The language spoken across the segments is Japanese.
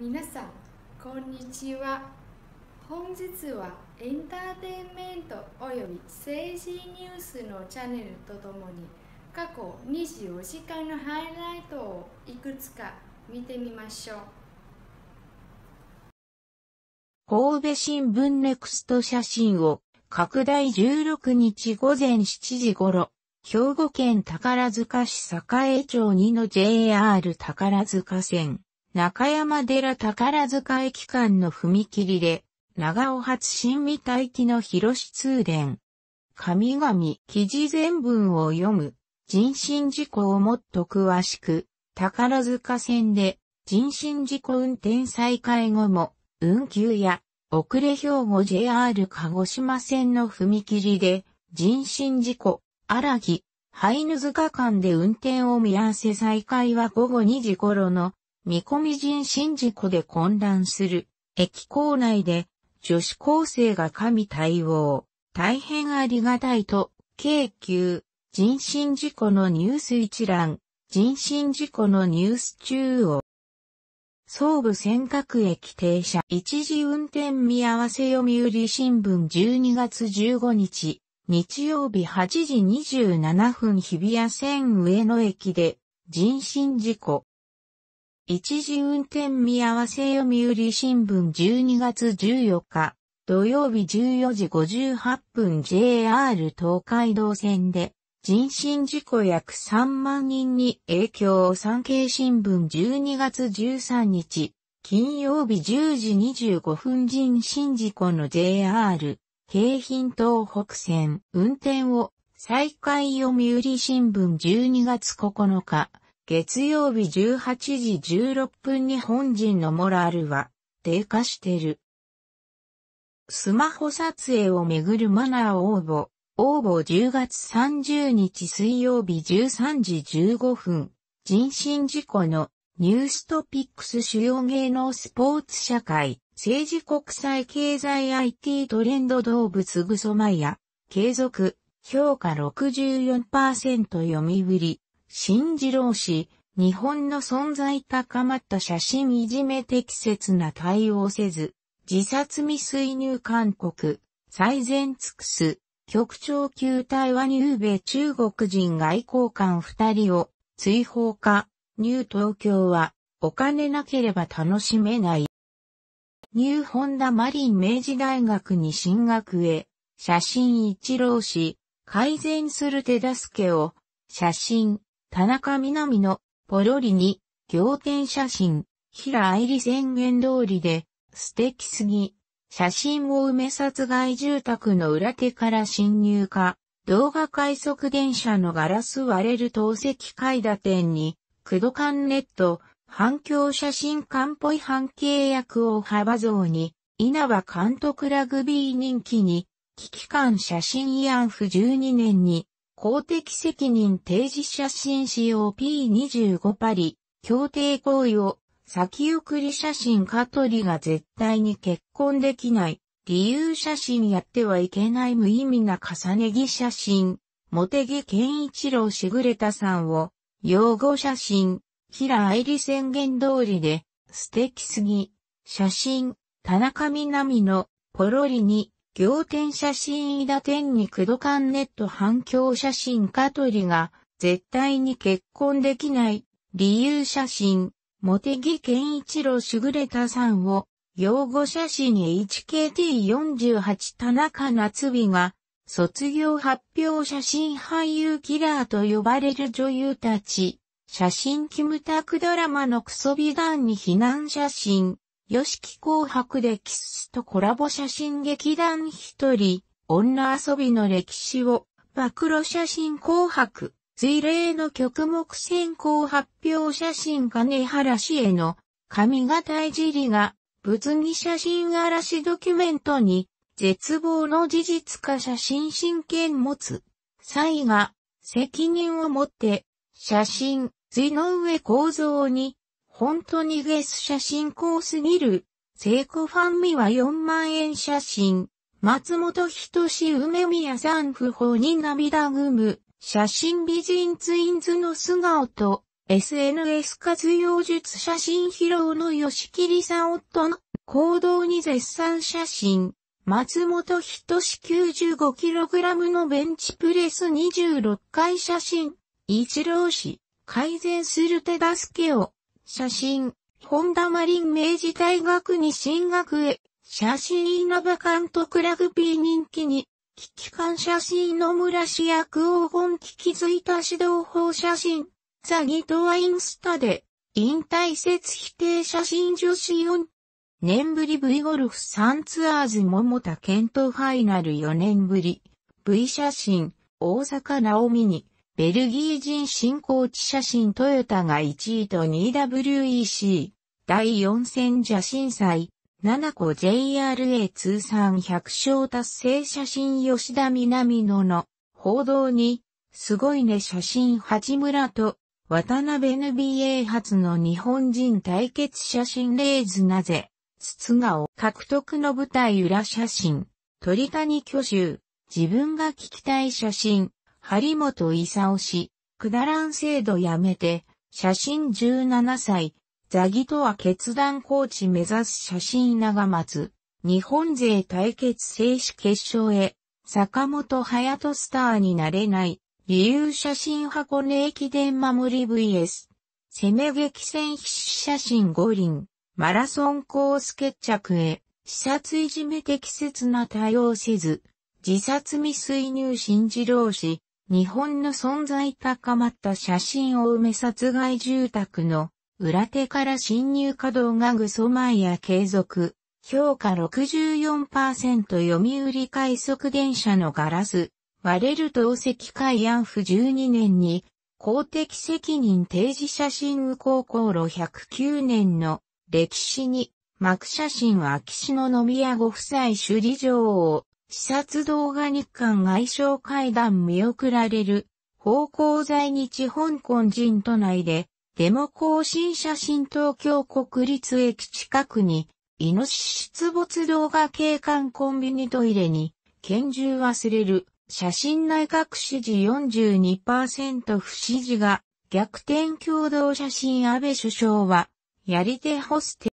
皆さんこんにちは本日はエンターテインメントおよび政治ニュースのチャンネルとともに過去24時間のハイライトをいくつか見てみましょう神戸新聞ネクスト写真を拡大16日午前7時頃、兵庫県宝塚市栄町2の JR 宝塚線。中山寺宝塚駅間の踏切で、長尾発新未待機の広市通電。神々記事全文を読む、人身事故をもっと詳しく、宝塚線で、人身事故運転再開後も、運休や、遅れ兵庫 JR 鹿児島線の踏切で、人身事故、荒木、灰。ヌ塚間で運転を見合わせ再開は午後2時頃の見込み人信事故で混乱する。駅構内で女子高生が神対応。大変ありがたいと、京急、人身事故のニュース一覧、人身事故のニュース中央。総武尖閣駅停車一時運転見合わせ読売新聞12月15日、日曜日8時27分日比谷線上野駅で人身事故。一時運転見合わせ読売新聞12月14日、土曜日14時58分 JR 東海道線で、人身事故約3万人に影響産経新聞12月13日、金曜日10時25分人身事故の JR、京浜東北線運転を再開読売新聞12月9日、月曜日18時16分日本人のモラルは低下してる。スマホ撮影をめぐるマナー応募。応募10月30日水曜日13時15分。人身事故のニューストピックス主要芸能スポーツ社会。政治国際経済 IT トレンド動物グソマイヤ。継続。評価64%読み売り。新次郎氏、日本の存在高まった写真いじめ適切な対応せず、自殺未遂入勧告、最善尽くす、局長級対話入米中国人外交官二人を追放化、入東京はお金なければ楽しめない。入本田マリン明治大学に進学へ、写真一郎氏、改善する手助けを、写真、田中みなみの、ポロリに、仰天写真、平愛理宣言通りで、素敵すぎ。写真を埋め殺害住宅の裏手から侵入か、動画快速電車のガラス割れる透析階段店に、駆動管ネット、反響写真館っぽい半契約を幅像に、稲葉監督ラグビー人気に、危機感写真慰安婦12年に、公的責任提示写真 c o P25 パリ、協定行為を、先送り写真カトリが絶対に結婚できない、理由写真やってはいけない無意味な重ね着写真、茂木健一郎しぐれたさんを、用語写真、平愛理宣言通りで、素敵すぎ、写真、田中みなみの、ポロリに、行天写真イダ天にクドカンネット反響写真カトリが絶対に結婚できない理由写真、茂木健一郎優れたさんを用語写真 HKT48 田中夏美が卒業発表写真俳優キラーと呼ばれる女優たち、写真キムタクドラマのクソ美談に避難写真、吉木紅白歴史とコラボ写真劇団一人、女遊びの歴史を、暴露写真紅白、随礼の曲目先行発表写真金原氏への、髪型いじりが、物議写真嵐ドキュメントに、絶望の事実化写真真剣持つ、才が、責任を持って、写真、随の上構造に、本当にゲス写真高すぎる。聖子ファンミは4万円写真。松本人志梅宮さん不法に涙ぐむ。写真美人ツインズの素顔と SNS 活用術写真披露の吉切さん夫の行動に絶賛写真。松本人志 95kg のベンチプレス26回写真。一郎氏、改善する手助けを。写真、本田マリン明治大学に進学へ、写真稲葉監督ラグビー人気に、危機感写真野村市役黄金期気づいた指導法写真、ザギトはインスタで、引退説否定写真女子4。年ぶり V ゴルフ3ツアーズ桃田健闘ファイナル4年ぶり、V 写真、大阪直美に、ベルギー人新高地写真トヨタが1位と 2WEC、第4戦写真祭、7個 JRA 通算100勝達成写真吉田南野の報道に、すごいね写真八村と渡辺 NBA 初の日本人対決写真レイズなぜ、筒顔獲得の舞台裏写真、鳥谷巨手、自分が聞きたい写真、張本勲氏、くだらん制度やめて、写真17歳、ザギとは決断コーチ目指す写真長松、日本勢対決静止決勝へ、坂本隼人スターになれない、理由写真箱根駅伝守り VS、攻め激戦必死写真五輪、マラソンコース決着へ、視察いじめ適切な対応せず、自殺未遂入信次郎氏、日本の存在高まった写真を埋め殺害住宅の裏手から侵入稼働がぐそ前や継続、評価64%読売快速電車のガラス、割れる透析会安府12年に、公的責任提示写真高航路109年の歴史に、幕写真は秋篠宮ご夫妻首里城を視察動画日韓外相会談見送られる、方向在日香港人都内で、デモ行進写真東京国立駅近くに、イノシシ出没動画警官コンビニトイレに、拳銃忘れる、写真内閣支持42%不支持が、逆転共同写真安倍首相は、やり手ホステ。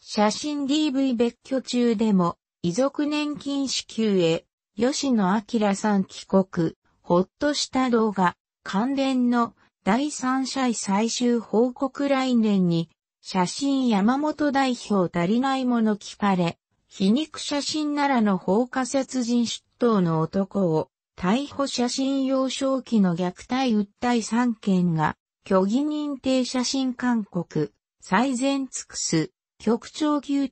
写真 DV 別居中でも、遺族年金支給へ、吉野明さん帰国、ほっとした動画、関連の第三者最終報告来年に、写真山本代表足りないもの聞かれ、皮肉写真ならの放火殺人出頭の男を、逮捕写真幼少期の虐待訴え3件が、虚偽認定写真勧告、最善尽くす、局長級ニュ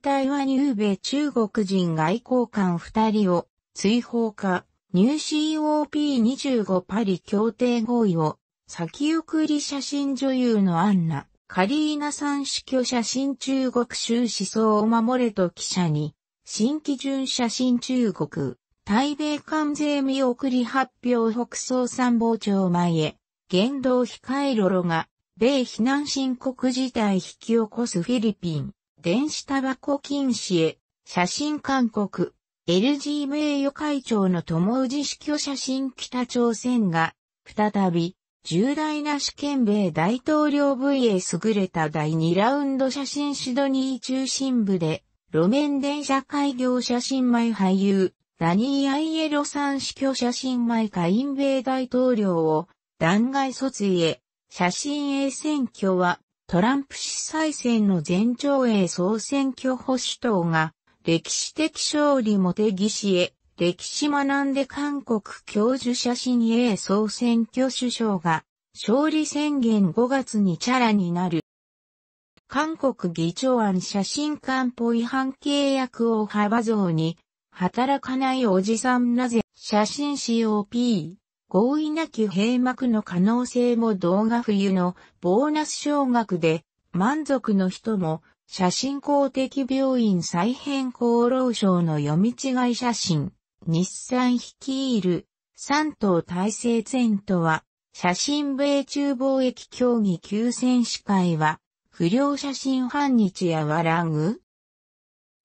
ー米中国人外交官2人を追放か、ニュー COP25 パリ協定合意を先送り写真女優のアンナ、カリーナさん死去写真中国州思想を守れと記者に、新基準写真中国、台米関税見送り発表北総参謀長前へ、言動控えろろが、米非難申告事態引き起こすフィリピン。電子タバコ禁止へ、写真勧告、LG 名誉会長の友氏死去写真北朝鮮が、再び、重大な試験米大統領 v へ優れた第2ラウンド写真シドニー中心部で、路面電車開業写真前俳優、ダニー・アイエロさん死去写真前下院米大統領を、弾劾訴追へ、写真 A 選挙は、トランプ氏再選の前兆へ総選挙保守党が歴史的勝利も手義士へ歴史学んで韓国教授写真へ総選挙首相が勝利宣言5月にチャラになる。韓国議長案写真官法違反契約を幅増に働かないおじさんなぜ写真 COP 合意なき閉幕の可能性も動画冬のボーナス小額で満足の人も写真公的病院再編厚労省の読み違い写真、日産率いる三島体制前とは、写真米中貿易協議休戦司会は、不良写真反日や笑う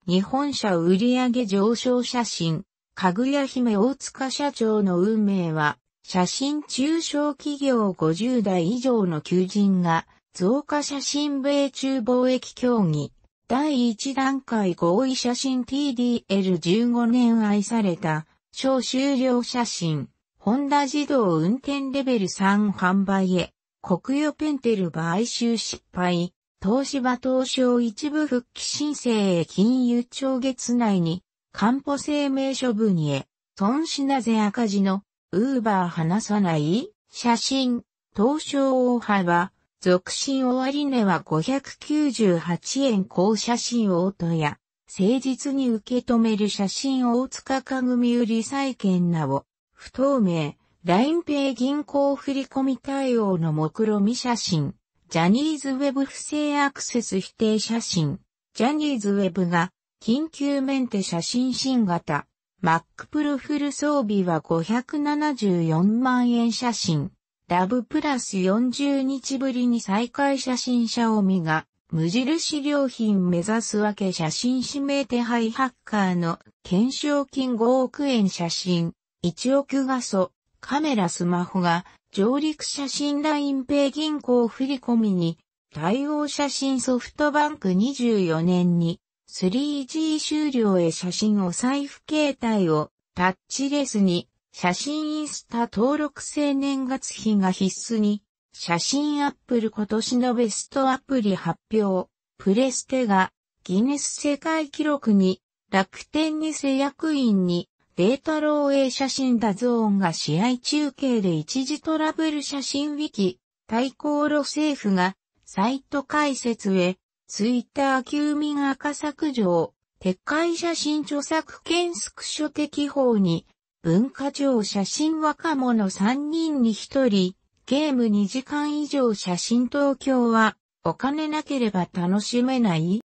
日本車売上上昇写真、かぐや姫大塚社長の運命は、写真中小企業50代以上の求人が増加写真米中貿易協議第1段階合意写真 TDL15 年愛された小終了写真ホンダ自動運転レベル3販売へ国有ペンテル買収失敗東芝東証一部復帰申請へ金融庁月内に、官保声明処分へ、損しなぜ赤字のウーバー離さない写真、東証大幅、続進終わり値は598円高写真オートや、誠実に受け止める写真大塚家組売り債券なお、不透明、LINE ペイ銀行振込対応の目論見写真、ジャニーズウェブ不正アクセス否定写真、ジャニーズウェブが緊急メンテ写真新型、Mac プロフル装備は574万円写真。ラブプラス40日ぶりに再開写真シャオミが無印良品目指すわけ写真指名手配ハッカーの検証金5億円写真。1億画素、カメラスマホが上陸写真ラインペイ銀行振込に対応写真ソフトバンク24年に 3G 終了へ写真お財布携帯をタッチレスに写真インスタ登録制年月日が必須に写真アップル今年のベストアプリ発表プレステがギネス世界記録に楽天に製薬員にデータ漏洩写真ダゾーンが試合中継で一時トラブル写真ウィキ対抗路政府がサイト開設へツイッター休眠赤削除、撤回写真著作権スクショ的法に、文化庁写真若者3人に1人、ゲーム2時間以上写真東京は、お金なければ楽しめない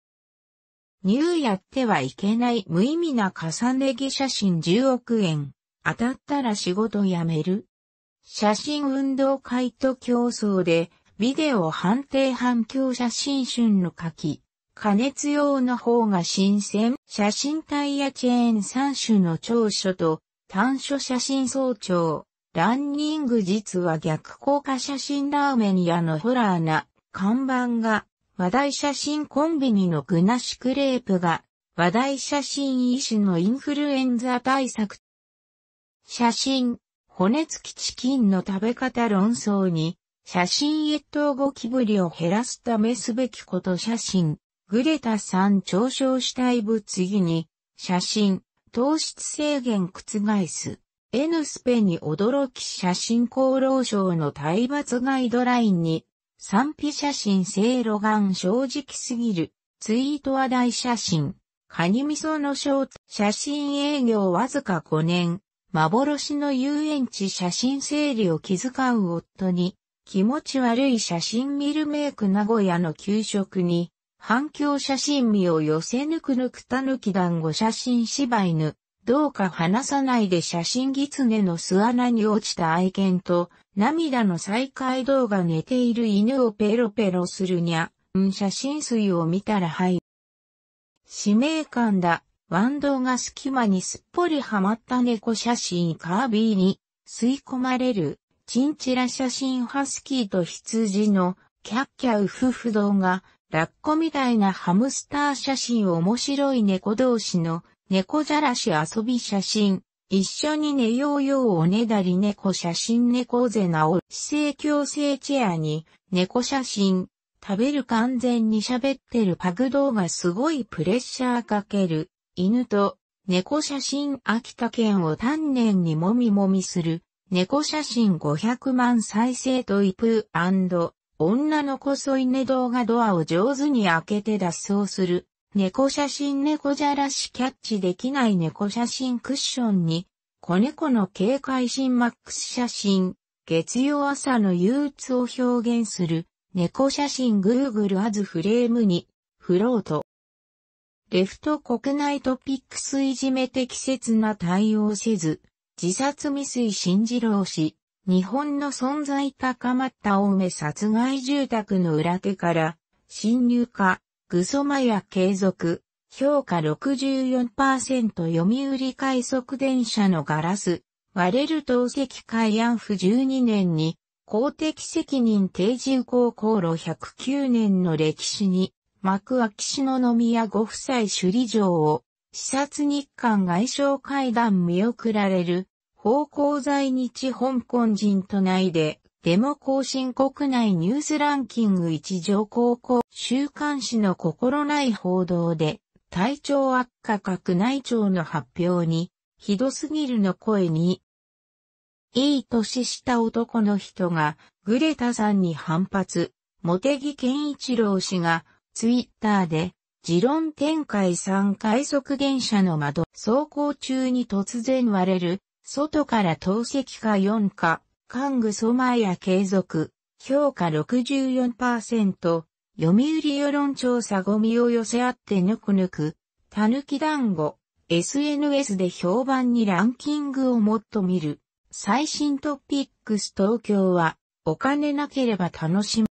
ニューやってはいけない無意味な重ね着写真10億円。当たったら仕事辞める。写真運動会と競争でビデオ判定反響写真春の書き、加熱用の方が新鮮、写真タイヤチェーン3種の長所と、短所写真総長、ランニング実は逆効果写真ラーメン屋のホラーな看板が、話題写真コンビニの具なしクレープが、話題写真医師のインフルエンザ対策。写真、骨付きチキンの食べ方論争に、写真越冬後気ぶりを減らすためすべきこと写真、グレタさん嘲笑したいぶ次に、写真、糖質制限覆す。N スペに驚き写真厚労省の体罰ガイドラインに、賛否写真正露眼正直すぎる、ツイート話題写真、カニ味噌のシ写真営業わずか5年、幻の遊園地写真整理を気遣う夫に、気持ち悪い写真見るメイク名古屋の給食に、反響写真見を寄せぬくぬくたぬき団子写真芝犬、どうか話さないで写真狐の巣穴に落ちた愛犬と、涙の再会動画寝ている犬をペロペロするにゃ、ん写真水を見たらはい。使命感だ。ワンドが隙間にすっぽりはまった猫写真カービィに吸い込まれる。チンチラ写真ハスキーと羊のキャッキャウフフ動画、ラッコみたいなハムスター写真面白い猫同士の猫じゃらし遊び写真、一緒に寝ようようおねだり猫写真猫ぜなお、姿勢矯正チェアに猫写真、食べる完全に喋ってるパグ動画すごいプレッシャーかける、犬と猫写真秋田県を丹念にもみもみする、猫写真500万再生とイプー女の子添い寝動画ドアを上手に開けて脱走する。猫写真猫じゃらしキャッチできない猫写真クッションに、子猫の警戒心マックス写真、月曜朝の憂鬱を表現する、猫写真 Google a s フレームに、フロート。レフト国内トピックスいじめ適切な対応せず、自殺未遂新次郎氏、日本の存在高まった青梅殺害住宅の裏手から、侵入化、グソマヤ継続、評価64%読売快速電車のガラス、割れる投石海安府12年に、公的責任定住高校路109年の歴史に、幕秋篠宮ご夫妻首里城を視察日韓外相会談見送られる、方向在日香港人都内で、デモ更新国内ニュースランキング1上高校週刊誌の心ない報道で、体調悪化閣内庁の発表に、ひどすぎるの声に、いい年した男の人が、グレタさんに反発、茂木健一郎氏が、ツイッターで、持論展開3快速電車の窓、走行中に突然割れる、外から透析か4か、幹具ソマや継続、評価64%、読売世論調査ゴミを寄せ合ってぬくぬく、たぬき団子、SNS で評判にランキングをもっと見る、最新トピックス東京は、お金なければ楽しむ。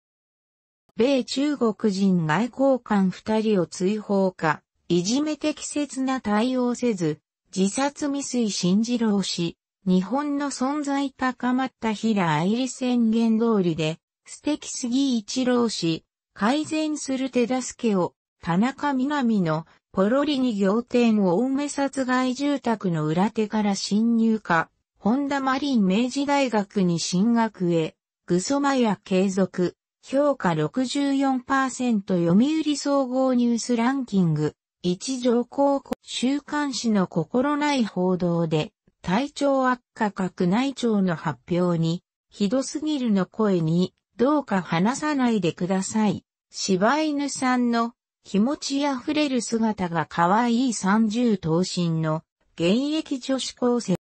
米中国人外交官二人を追放か、いじめ適切な対応せず、自殺未遂新次郎氏、日本の存在高まった平愛理宣言通りで、素敵すぎ一郎氏、改善する手助けを、田中みなみの、ポロリに行天を大目殺害住宅の裏手から侵入か、本田マリン明治大学に進学へ、グソマヤ継続。評価64%読売総合ニュースランキング、一条高校週刊誌の心ない報道で、体調悪化閣内庁の発表に、ひどすぎるの声に、どうか話さないでください。柴犬さんの気持ち溢れる姿が可愛い30等身の現役女子高生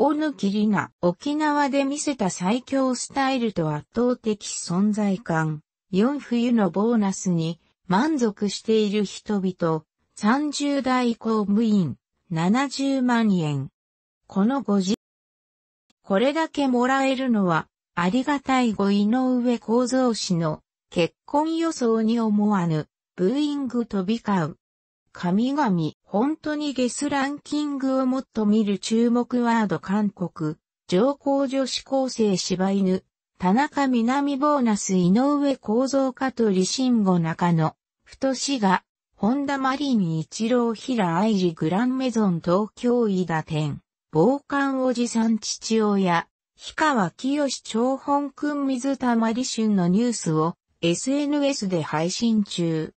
大貫里奈、沖縄で見せた最強スタイルと圧倒的存在感。4冬のボーナスに満足している人々。30代公務員。70万円。この5時。これだけもらえるのは、ありがたいご井上幸造氏の結婚予想に思わぬ、ブーイング飛び交う。神々、本当にゲスランキングをもっと見る注目ワード韓国、上皇女子高生柴犬、田中みなみボーナス井上構造家と李慎吾中野、太志が、本田マリン一郎平愛理グランメゾン東京伊田店、傍観おじさん父親、氷川清長本くん水溜り春のニュースを SNS で配信中。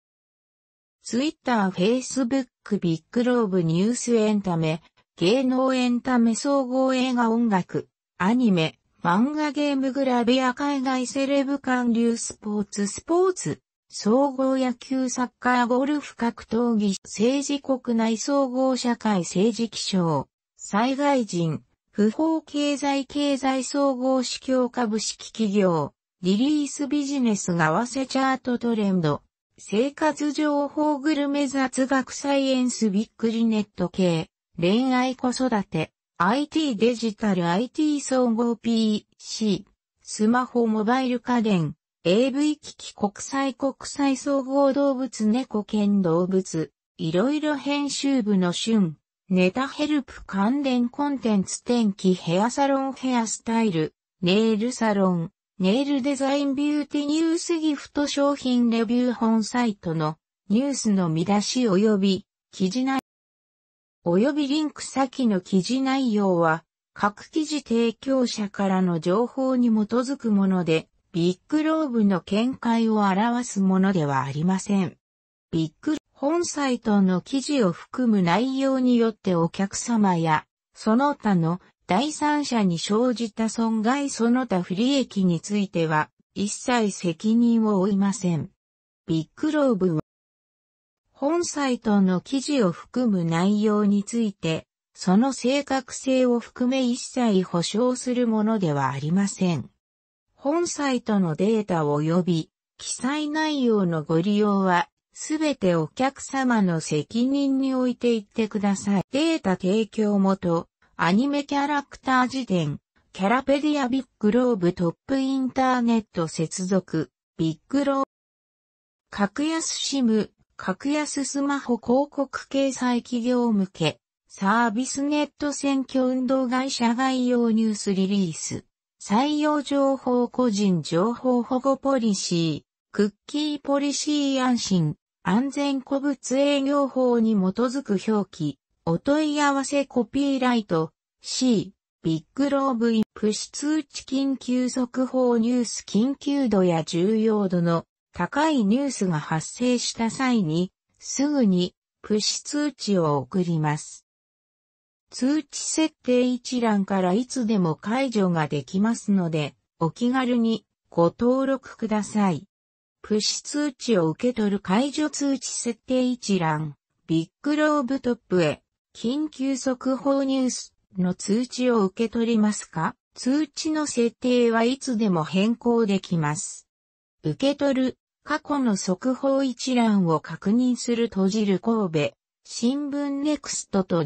ツイッター、フェイスブック、ビッグローブ、ニュースエンタメ、芸能エンタメ総合映画音楽、アニメ、漫画ゲームグラビア海外セレブ韓流スポーツスポーツ、総合野球サッカーゴルフ格闘技政治国内総合社会政治気象、災害人、不法経済経済総合市況株式企業、リリースビジネスが合わせチャートトレンド、生活情報グルメ雑学サイエンスビックリネット系、恋愛子育て、IT デジタル IT 総合 PC、スマホモバイル家電、AV 機器国際国際総合動物猫兼動物、いろいろ編集部の旬、ネタヘルプ関連コンテンツ天気ヘアサロンヘアスタイル、ネイルサロン、ネイルデザインビューティニュースギフト商品レビュー本サイトのニュースの見出し及び記事内及びリンク先の記事内容は各記事提供者からの情報に基づくものでビッグローブの見解を表すものではありません。ビッグ本サイトの記事を含む内容によってお客様やその他の第三者に生じた損害その他不利益については、一切責任を負いません。ビッグローブは、本サイトの記事を含む内容について、その正確性を含め一切保証するものではありません。本サイトのデータ及び記載内容のご利用は、すべてお客様の責任においていってください。データ提供元、アニメキャラクター辞典、キャラペディアビッグローブトップインターネット接続、ビッグローブ。格安シム、格安スマホ広告掲載企業向け、サービスネット選挙運動会社概要ニュースリリース、採用情報個人情報保護ポリシー、クッキーポリシー安心、安全個物営業法に基づく表記、お問い合わせコピーライト C ビッグローブインプッシュ通知緊急速報ニュース緊急度や重要度の高いニュースが発生した際にすぐにプッシュ通知を送ります。通知設定一覧からいつでも解除ができますのでお気軽にご登録ください。プッシュ通知を受け取る解除通知設定一覧ビッグローブトップへ緊急速報ニュースの通知を受け取りますか通知の設定はいつでも変更できます。受け取る、過去の速報一覧を確認する閉じる神戸、新聞ネクストと